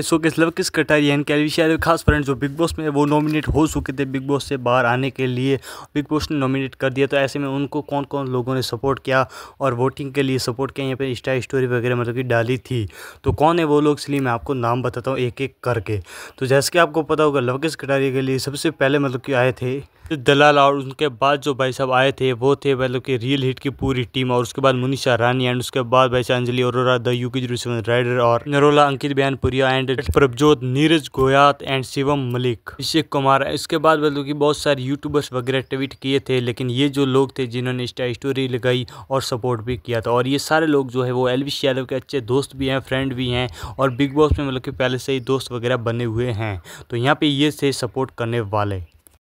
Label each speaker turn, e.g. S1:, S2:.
S1: showcase तो लवकिस कटारियन कैलवी शायर खास फ्रेंड जो बिग बॉस में वो नॉमिनेट हो चुके थे बिग बॉस से बाहर आने के लिए बिग बॉस ने नॉमिनेट कर दिया तो ऐसे में उनको कौन कौन लोगों ने सपोर्ट किया और वोटिंग के लिए सपोर्ट किया यहाँ पे इंस्टा स्टोरी वगैरह मतलब कि डाली थी तो कौन है वो लोग इसलिए मैं आपको नाम बताता हूँ एक एक करके तो जैसे कि आपको पता होगा किस कटारिया के लिए सबसे पहले मतलब कि आए थे दलाल और उनके बाद जो भाई साहब आए थे वो थे मतलब कि रियल हिट की पूरी टीम और उसके बाद मुनीषा रानी एंड उसके बाद भाई साहब अंजलि अरोरा द यू की राइडर और Narola Ankit Bayanpuria and candidate Prabhjot Neeraj Goyat and Shivam Malik Abhishek Kumar इसके बाद मतलब कि बहुत सारे यूट्यूबर्स वगैरह ट्वीट किए थे लेकिन ये जो लोग थे जिन्होंने इंस्टा स्टोरी लगाई और सपोर्ट भी किया था और ये सारे लोग जो है वो एलविश यादव के अच्छे दोस्त भी हैं फ्रेंड भी हैं और बिग बॉस में मतलब कि पहले से ही दोस्त वगैरह बने हुए हैं तो यहाँ पे ये थे सपोर्ट करने वाले